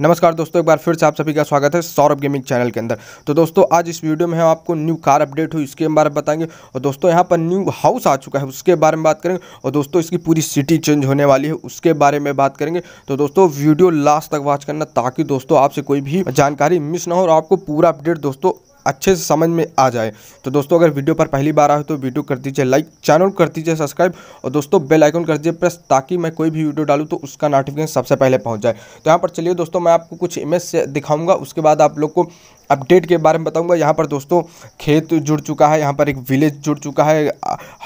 नमस्कार दोस्तों एक बार फिर से आप सभी का स्वागत है सौरभ गेमिंग चैनल के अंदर तो दोस्तों आज इस वीडियो में हम आपको न्यू कार अपडेट हुई इसके बारे में बताएंगे और दोस्तों यहाँ पर न्यू हाउस आ चुका है उसके बारे में बात करेंगे और दोस्तों इसकी पूरी सिटी चेंज होने वाली है उसके बारे में बात करेंगे तो दोस्तों वीडियो लास्ट तक वॉच करना ताकि दोस्तों आपसे कोई भी जानकारी मिस ना हो और आपको पूरा अपडेट दोस्तों अच्छे से समझ में आ जाए तो दोस्तों अगर वीडियो पर पहली बार आए तो वीडियो कर दीजिए लाइक चैनल कर दीजिए सब्सक्राइब और दोस्तों बेल आइकन कर दीजिए प्रेस ताकि मैं कोई भी वीडियो डालूँ तो उसका नोटिफिकेशन सबसे पहले पहुँच जाए तो यहाँ पर चलिए दोस्तों मैं आपको कुछ इमेज दिखाऊँगा उसके बाद आप लोग को अपडेट के बारे में बताऊंगा यहाँ पर दोस्तों खेत जुड़ चुका है यहाँ पर एक विलेज जुड़ चुका है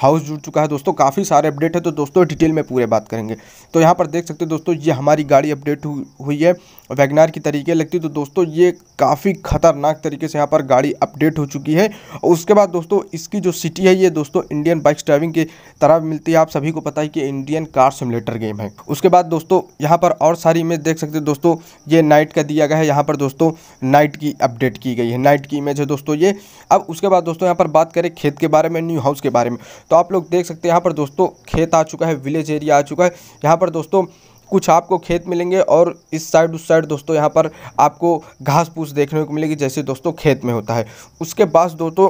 हाउस जुड़ चुका है दोस्तों काफ़ी सारे अपडेट है तो दोस्तों डिटेल में पूरे बात करेंगे तो यहाँ पर देख सकते हो दोस्तों ये हमारी गाड़ी अपडेट हुई है वैगनार की तरीके लगती तो दोस्तों ये काफ़ी ख़तरनाक तरीके से यहाँ पर गाड़ी अपडेट हो चुकी है उसके बाद दोस्तों इसकी जो सिटी है ये दोस्तों इंडियन बाइक्स ड्राइविंग की तरह मिलती है आप सभी को पता है कि इंडियन कार सिमलेटर गेम है उसके बाद दोस्तों यहाँ पर और सारी इमेज देख सकते हो दोस्तों ये नाइट का दिया गया है यहाँ पर दोस्तों नाइट की अपडेट सेट की गई है नाइट की इमेज है दोस्तों ये अब उसके बाद दोस्तों यहाँ पर बात करें खेत के बारे में न्यू हाउस के बारे में तो आप लोग देख सकते हैं यहाँ पर दोस्तों खेत आ चुका है विलेज एरिया आ चुका है यहाँ पर दोस्तों कुछ आपको खेत मिलेंगे और इस साइड उस साइड दोस्तों यहाँ पर आपको घास फूस देखने को मिलेगी जैसे दोस्तों खेत में होता है उसके बाद दोस्तों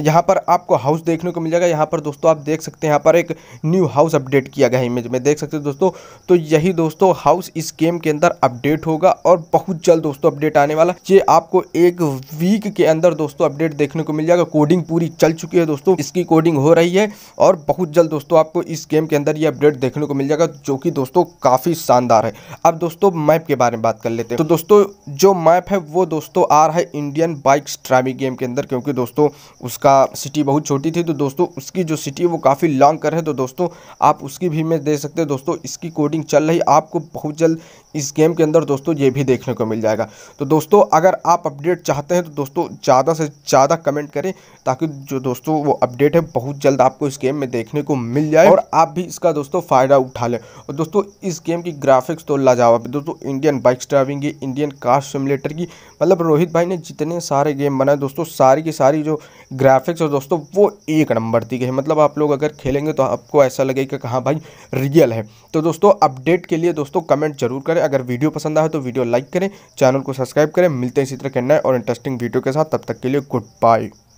यहाँ पर आपको हाउस देखने को मिल जाएगा यहाँ पर दोस्तों आप देख सकते हैं यहाँ पर एक न्यू हाउस अपडेट किया गया है इमेज में देख सकते हैं दोस्तों तो यही दोस्तों हाउस इस गेम के अंदर अपडेट होगा और बहुत जल्द दोस्तों अपडेट आने वाला ये आपको एक वीक के अंदर दोस्तों अपडेट देखने को मिल जाएगा कोडिंग पूरी चल चुकी है दोस्तों इसकी कोडिंग हो रही है और बहुत जल्द दोस्तों आपको इस गेम के अंदर ये अपडेट देखने को मिल जाएगा जो कि दोस्तों काफ़ी शानदार है अब दोस्तों मैप के बारे में बात कर लेते हैं तो दोस्तों जो मैप है वो दोस्तों आ रहा है इंडियन बाइक ट्राइविंग गेम के अंदर क्योंकि दोस्तों उस उसका सिटी बहुत छोटी थी तो दोस्तों उसकी जो सिटी है वो काफ़ी लॉन्ग कर है तो दोस्तों आप उसकी भी इमेज दे सकते हैं दोस्तों इसकी कोडिंग चल रही आपको बहुत जल्द इस गेम के अंदर दोस्तों ये भी देखने को मिल जाएगा तो दोस्तों अगर आप अपडेट चाहते हैं तो दोस्तों ज़्यादा से ज़्यादा कमेंट करें ताकि जो दोस्तों वो अपडेट है बहुत जल्द आपको इस गेम में देखने को मिल जाए और आप भी इसका दोस्तों फ़ायदा उठा लें और दोस्तों इस गेम की ग्राफिक्स तो लाजवाब है दोस्तों इंडियन बाइक्स ड्राइविंग की इंडियन कार सिमलेटर की मतलब रोहित भाई ने जितने सारे गेम बनाए दोस्तों सारी की सारी जो ग्राफ ग्राफिक्स और दोस्तों वो एक नंबर दी गई मतलब आप लोग अगर खेलेंगे तो आपको ऐसा लगेगा कि हाँ भाई रियल है तो दोस्तों अपडेट के लिए दोस्तों कमेंट जरूर करें अगर वीडियो पसंद आए तो वीडियो लाइक करें चैनल को सब्सक्राइब करें मिलते हैं इसी तरह के नए और इंटरेस्टिंग वीडियो के साथ तब तक के लिए गुड बाय